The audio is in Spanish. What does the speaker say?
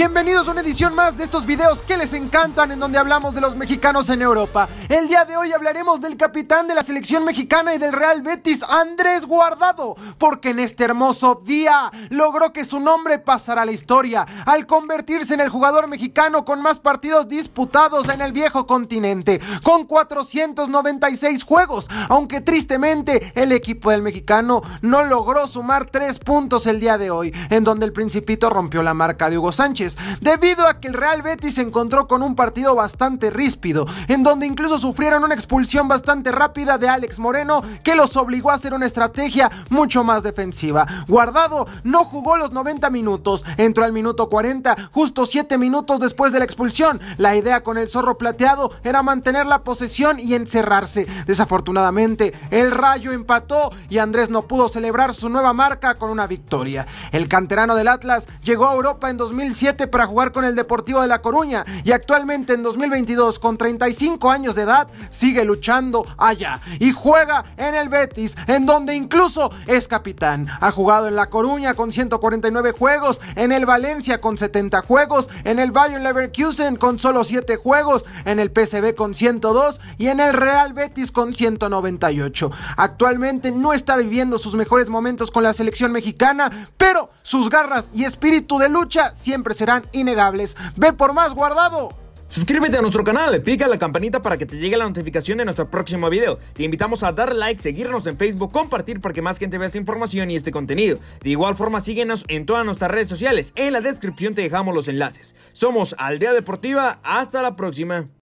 Bienvenidos a una edición más de estos videos que les encantan en donde hablamos de los mexicanos en Europa. El día de hoy hablaremos del capitán de la selección mexicana y del Real Betis, Andrés Guardado, porque en este hermoso día logró que su nombre pasara a la historia al convertirse en el jugador mexicano con más partidos disputados en el viejo continente, con 496 juegos, aunque tristemente el equipo del mexicano no logró sumar 3 puntos el día de hoy, en donde el principito rompió la marca de Hugo Sánchez debido a que el Real Betis se encontró con un partido bastante ríspido, en donde incluso sufrieron una expulsión bastante rápida de Alex Moreno, que los obligó a hacer una estrategia mucho más defensiva. Guardado no jugó los 90 minutos, entró al minuto 40, justo 7 minutos después de la expulsión. La idea con el zorro plateado era mantener la posesión y encerrarse. Desafortunadamente, el Rayo empató y Andrés no pudo celebrar su nueva marca con una victoria. El canterano del Atlas llegó a Europa en 2007 para jugar con el Deportivo de La Coruña y actualmente en 2022 con 35 años de edad sigue luchando allá y juega en el Betis en donde incluso es capitán. Ha jugado en La Coruña con 149 juegos, en el Valencia con 70 juegos, en el Bayern Leverkusen con solo 7 juegos, en el PCB con 102 y en el Real Betis con 198. Actualmente no está viviendo sus mejores momentos con la selección mexicana, pero sus garras y espíritu de lucha siempre se serán innegables. Ve por más guardado. Suscríbete a nuestro canal, pica la campanita para que te llegue la notificación de nuestro próximo video. Te invitamos a dar like, seguirnos en Facebook, compartir para que más gente vea esta información y este contenido. De igual forma, síguenos en todas nuestras redes sociales. En la descripción te dejamos los enlaces. Somos Aldea Deportiva, hasta la próxima.